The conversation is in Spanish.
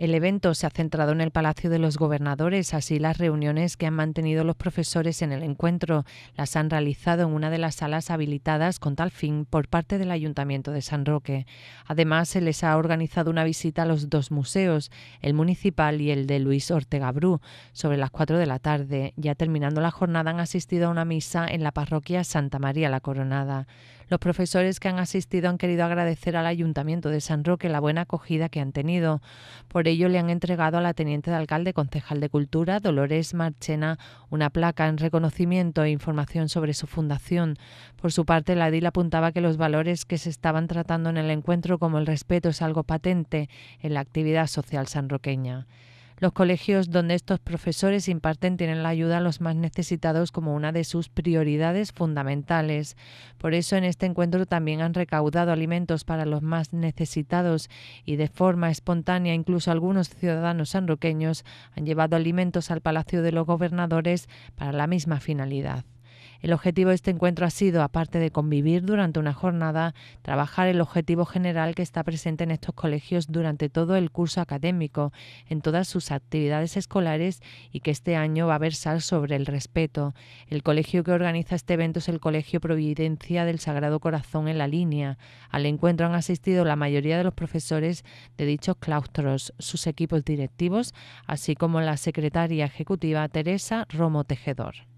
El evento se ha centrado en el Palacio de los Gobernadores, así las reuniones que han mantenido los profesores en el encuentro las han realizado en una de las salas habilitadas con tal fin por parte del Ayuntamiento de San Roque. Además, se les ha organizado una visita a los dos museos, el municipal y el de Luis Ortega Bru, sobre las 4 de la tarde. Ya terminando la jornada han asistido a una misa en la parroquia Santa María la Coronada. Los profesores que han asistido han querido agradecer al Ayuntamiento de San Roque la buena acogida que han tenido. Por ello le han entregado a la teniente de alcalde, concejal de Cultura, Dolores Marchena, una placa en reconocimiento e información sobre su fundación. Por su parte, la DIL apuntaba que los valores que se estaban tratando en el encuentro, como el respeto, es algo patente en la actividad social sanroqueña. Los colegios donde estos profesores imparten tienen la ayuda a los más necesitados como una de sus prioridades fundamentales. Por eso en este encuentro también han recaudado alimentos para los más necesitados y de forma espontánea incluso algunos ciudadanos sanroqueños han llevado alimentos al Palacio de los Gobernadores para la misma finalidad. El objetivo de este encuentro ha sido, aparte de convivir durante una jornada, trabajar el objetivo general que está presente en estos colegios durante todo el curso académico, en todas sus actividades escolares y que este año va a versar sobre el respeto. El colegio que organiza este evento es el Colegio Providencia del Sagrado Corazón en la línea. Al encuentro han asistido la mayoría de los profesores de dichos claustros, sus equipos directivos, así como la secretaria ejecutiva Teresa Romo Tejedor.